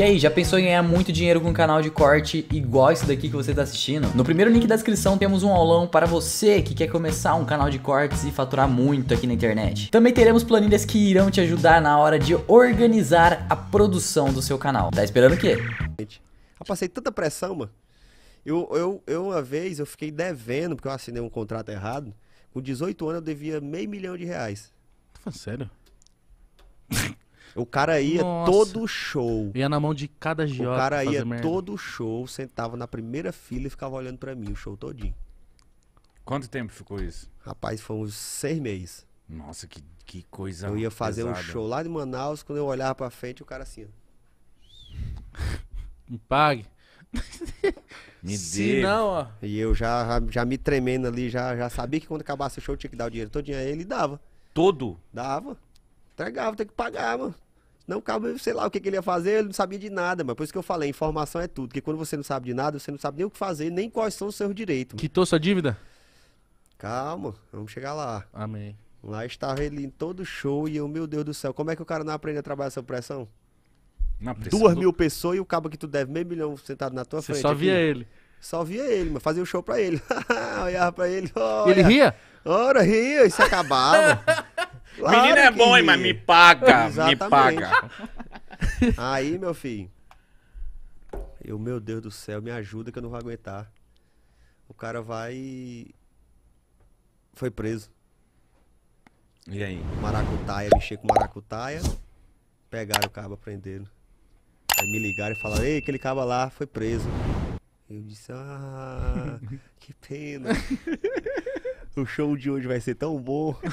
E aí, já pensou em ganhar muito dinheiro com um canal de corte igual esse daqui que você está assistindo? No primeiro link da descrição temos um aulão para você que quer começar um canal de cortes e faturar muito aqui na internet. Também teremos planilhas que irão te ajudar na hora de organizar a produção do seu canal. Tá esperando o quê? Eu passei tanta pressão, mano. Eu, eu, eu uma vez eu fiquei devendo, porque eu assinei um contrato errado. Com 18 anos eu devia meio milhão de reais. Tá sério? O cara ia Nossa. todo show. Ia na mão de cada giota. O cara ia merda. todo show, sentava na primeira fila e ficava olhando para mim o show todinho. Quanto tempo ficou isso? Rapaz, foi uns seis meses. Nossa, que, que coisa. Eu ia fazer pesada. um show lá de Manaus, quando eu olhava pra frente, o cara assim. Me pague. me Se dê. não, ó. E eu já, já me tremendo ali, já, já sabia que quando acabasse o show eu tinha que dar o dinheiro todinho a ele e dava. Todo? Dava. Entregava, tem que pagar, mano. Não, cabo, sei lá o que, que, ele ia fazer, ele não sabia de nada, mas por isso que eu falei, informação é tudo. Porque quando você não sabe de nada, você não sabe nem o que fazer, nem quais são os seus direitos. Mano. Quitou sua dívida? Calma, vamos chegar lá. Amém. Lá estava ele em todo show e eu, meu Deus do céu, como é que o cara não aprende a trabalhar sob pressão? Na pressão Duas do... mil pessoas e o cabo que tu deve meio milhão sentado na tua Você frente. só via aqui. ele. Só via ele, mas fazia o um show pra ele. Olhava pra ele. Olha. Ele ria? Ora, ria, isso acabava. Claro Menino é bom, hein, mas me paga, Exatamente. me paga. Aí, meu filho. Eu, meu Deus do céu, me ajuda que eu não vou aguentar. O cara vai. Foi preso. E aí? Maracutaia, mexer com maracutaia. Pegaram o cabo, prenderam. Aí me ligaram e falaram: Ei, aquele cabo lá foi preso. Eu disse: Ah, que pena. o show de hoje vai ser tão bom.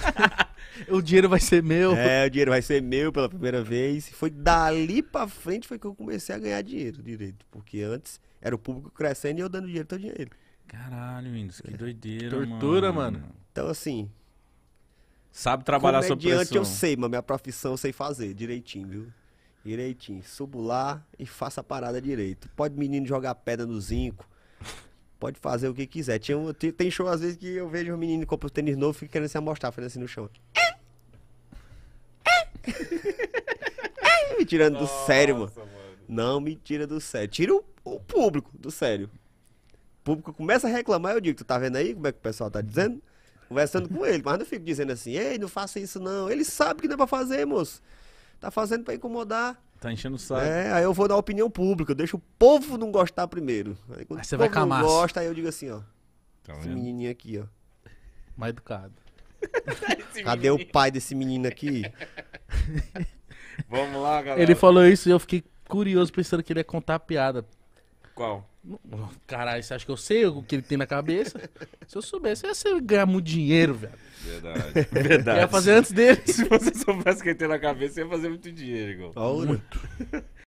o dinheiro vai ser meu. É, o dinheiro vai ser meu pela primeira vez. foi dali pra frente foi que eu comecei a ganhar dinheiro direito. Porque antes era o público crescendo e eu dando dinheiro todo dinheiro. Caralho, Windows, que é. doideira, Tortura, mano. mano. Então, assim... Sabe trabalhar é sob pressão. eu sei, mas minha profissão eu sei fazer direitinho, viu? Direitinho. Subo lá e faço a parada direito. Pode menino jogar pedra no zinco. Pode fazer o que quiser. Tinha um, tem show às vezes que eu vejo um menino que compra um tênis novo e fica querendo se amostrar, fazendo assim no chão. me tirando Nossa, do sério, mano. mano. Não me tira do sério. Tira o, o, público do sério. O público começa a reclamar, eu digo, tu tá vendo aí como é que o pessoal tá dizendo? Conversando com ele, mas não fico dizendo assim, ei, não faça isso não. Ele sabe que não é pra fazer, moço. Tá fazendo pra incomodar. Tá enchendo o saco. É, aí eu vou dar opinião pública, eu deixo o povo não gostar primeiro. Aí quando aí você o povo vai não gosta, aí eu digo assim, ó. Tá esse menininho aqui, ó. Mais educado. Cadê o pai desse menino aqui? Vamos lá, galera. Ele falou isso e eu fiquei curioso pensando que ele ia contar a piada. Qual? Caralho, você acha que eu sei o que ele tem na cabeça? Se eu soubesse, ia ser, ganhar muito dinheiro, velho. Verdade. Verdade. Eu ia fazer antes dele. Se você soubesse o que ele tem na cabeça, ia fazer muito dinheiro, igual. Muito.